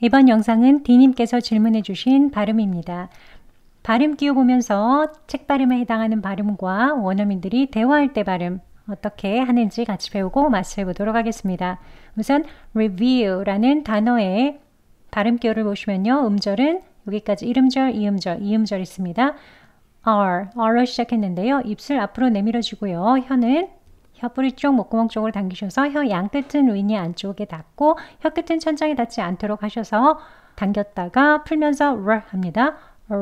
이번 영상은 디님께서 질문해 주신 발음입니다. 발음 띄워보면서 책 발음에 해당하는 발음과 원어민들이 대화할 때 발음 어떻게 하는지 같이 배우고 마스터해 보도록 하겠습니다. 우선 review라는 단어의 발음교를 보시면요. 음절은 여기까지 1음절, 2음절, 2음절 있습니다. R, R로 시작했는데요. 입술 앞으로 내밀어주고요. 혀는 혀 뿌리 쪽, 목구멍 쪽으로 당기셔서 혀 양끝은 윗니 안쪽에 닿고 혀 끝은 천장에 닿지 않도록 하셔서 당겼다가 풀면서 르 합니다. 르,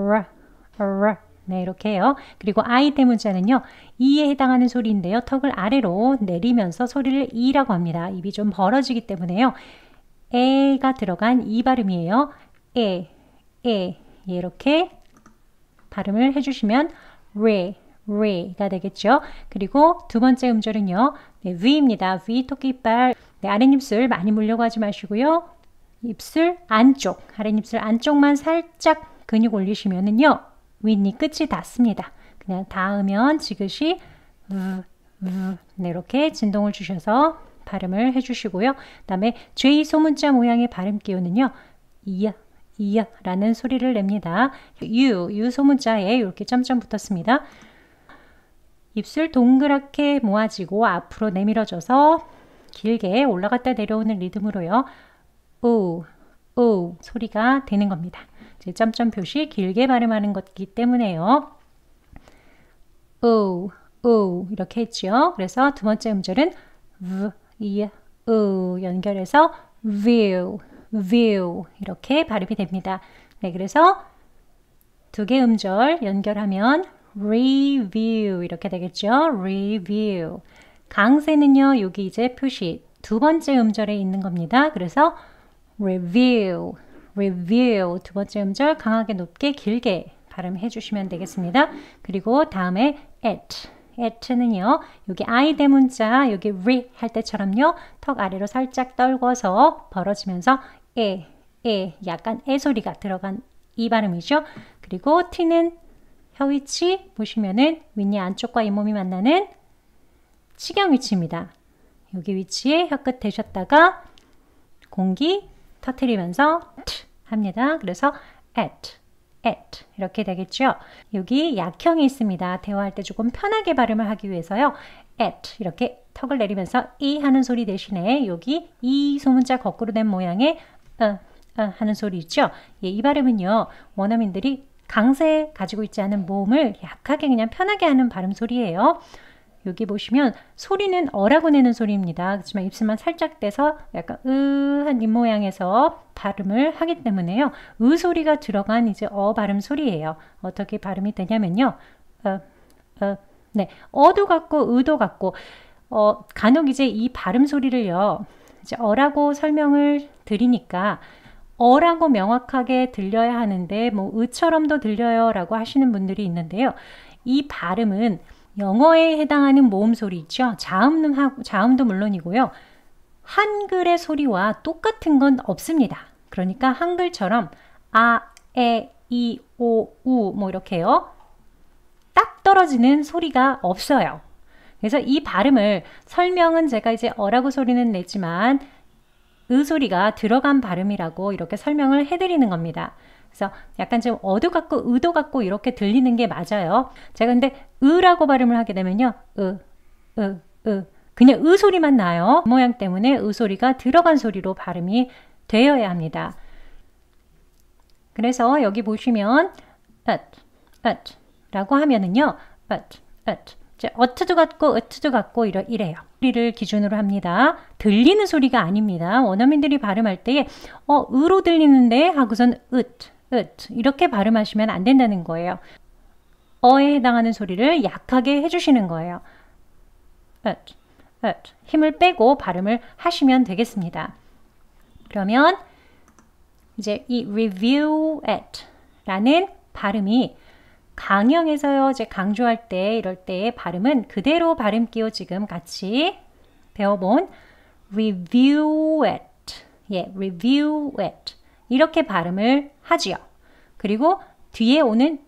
르. 네, 이렇게 해요. 그리고 아이 대문자는요, 이에 해당하는 소리인데요. 턱을 아래로 내리면서 소리를 이라고 합니다. 입이 좀 벌어지기 때문에요. 에가 들어간 이 발음이에요. 에, 에. 예, 이렇게 발음을 해주시면 레, re가 되겠죠. 그리고 두 번째 음절은요. 네, V입니다. V 토끼발. 네, 아랫입술 많이 물려고 하지 마시고요. 입술 안쪽, 아랫입술 안쪽만 살짝 근육 올리시면은요. 윗니 끝이 닿습니다. 그냥 닿으면 지그시 음, 음, 네, 이렇게 진동을 주셔서 발음을 해주시고요. 그 다음에 J 소문자 모양의 발음 기호는요. 이야 이야라는 소리를 냅니다. U, U 소문자에 이렇게 점점 붙었습니다. 입술 동그랗게 모아지고 앞으로 내밀어져서 길게 올라갔다 내려오는 리듬으로요. 오, 오 소리가 되는 겁니다. 이제 점점 표시 길게 발음하는 것이기 때문에요. 오, 오 이렇게 했지 그래서 두 번째 음절은 v, e, o 연결해서 view, view 이렇게 발음이 됩니다. 네, 그래서 두 개 음절 연결하면 review 이렇게 되겠죠. review. 강세는요. 여기 이제 표시 두 번째 음절에 있는 겁니다. 그래서 review, review 두 번째 음절 강하게 높게 길게 발음해 주시면 되겠습니다. 그리고 다음에 at at는요. 여기 i 대문자 여기 re 할 때처럼요. 턱 아래로 살짝 떨궈서 벌어지면서 에, 에 약간 애 소리가 들어간 이 발음이죠. 그리고 t는 혀 위치 보시면은 윗니 안쪽과 잇몸이 만나는 치경 위치입니다. 여기 위치에 혀끝 대셨다가 공기 터트리면서 합니다. 그래서 at, at 이렇게 되겠죠. 여기 약형이 있습니다. 대화할 때 조금 편하게 발음을 하기 위해서요. at 이렇게 턱을 내리면서 이 하는 소리 대신에 여기 이 소문자 거꾸로 된 모양의 어, 어 하는 소리 있죠. 예, 이 발음은요 원어민들이 강세 가지고 있지 않은 모음을 약하게 그냥 편하게 하는 발음 소리예요. 여기 보시면 소리는 어라고 내는 소리입니다. 그렇지만 입술만 살짝 떼서 약간 으한 입모양에서 발음을 하기 때문에요. 으 소리가 들어간 이제 어 발음 소리예요. 어떻게 발음이 되냐면요. 어, 어, 네, 어도 같고 으도 같고 어, 간혹 이제 이 발음 소리를요. 이제 어라고 설명을 드리니까 어라고 명확하게 들려야 하는데 뭐 으처럼도 들려요라고 하시는 분들이 있는데요. 이 발음은 영어에 해당하는 모음 소리 있죠. 자음, 자음도 물론이고요. 한글의 소리와 똑같은 건 없습니다. 그러니까 한글처럼 아, 에, 이, 오, 우 뭐 이렇게요. 딱 떨어지는 소리가 없어요. 그래서 이 발음을 설명은 제가 이제 어라고 소리는 내지만 의소리가 들어간 발음이라고 이렇게 설명을 해드리는 겁니다. 그래서 약간 좀 어두 같고 의도 같고 이렇게 들리는 게 맞아요. 제가 근데 으라고 발음을 하게 되면요. 으, 으, 으. 그냥 의 소리만 나요. 모양 때문에 의 소리가 들어간 소리로 발음이 되어야 합니다. 그래서 여기 보시면 but, but 라고 하면은요. but, but. 어투도 같고 으투도 같고 이러, 이래요. 소리를 기준으로 합니다. 들리는 소리가 아닙니다. 원어민들이 발음할 때에 어, 으로 들리는데 하고선 으트, 으트 이렇게 발음하시면 안 된다는 거예요. 어에 해당하는 소리를 약하게 해주시는 거예요. 으트, 으트 힘을 빼고 발음을 하시면 되겠습니다. 그러면 이제 이 review at 라는 발음이 강형에서요, 이제 강조할 때, 이럴 때의 발음은 그대로 발음 끼워 지금 같이 배워본 review it. 예, review it. 이렇게 발음을 하지요. 그리고 뒤에 오는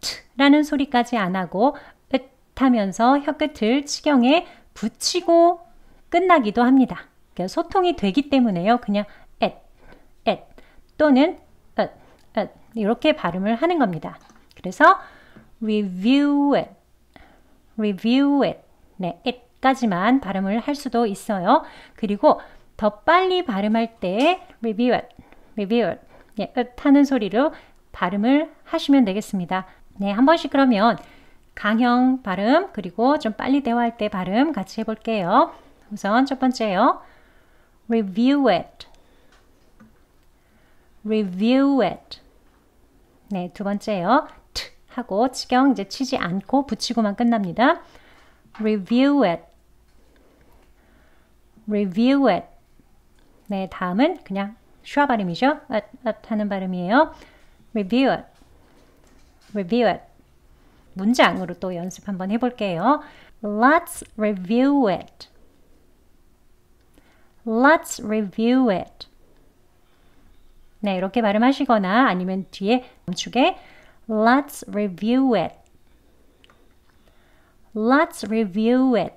t라는 소리까지 안 하고 it 하면서 혀끝을 치경에 붙이고 끝나기도 합니다. 그러니까 소통이 되기 때문에요. 그냥 it, it 또는 it, it 이렇게 발음을 하는 겁니다. 그래서 review it, review it. 네, it까지만 발음을 할 수도 있어요. 그리고 더 빨리 발음할 때 review it, review it. 예, 네, 하는 소리로 발음을 하시면 되겠습니다. 네, 한 번씩 그러면 강형 발음 그리고 좀 빨리 대화할 때 발음 같이 해볼게요. 우선 첫 번째요. review it, review it. 네, 두 번째요. 하고 치경 이제 치지 않고 붙이고만 끝납니다. review it, review it. 네, 다음은 그냥 슈아 발음이죠. at, at 하는 발음이에요. review it, review it. 문장으로 또 연습 한번 해볼게요. Let's review it. Let's review it. 네, 이렇게 발음하시거나 아니면 뒤에 멈추게 Let's review it. Let's review it.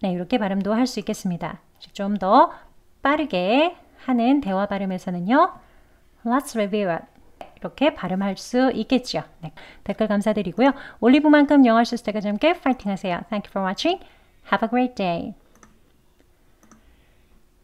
네, 이렇게 발음도 할 수 있겠습니다. 좀 더 빠르게 하는 대화 발음에서는요. Let's review it. 이렇게 발음할 수 있겠죠. 네, 댓글 감사드리고요. 올리브만큼 영어 실수 대가 함께 파이팅 하세요. Thank you for watching. Have a great day.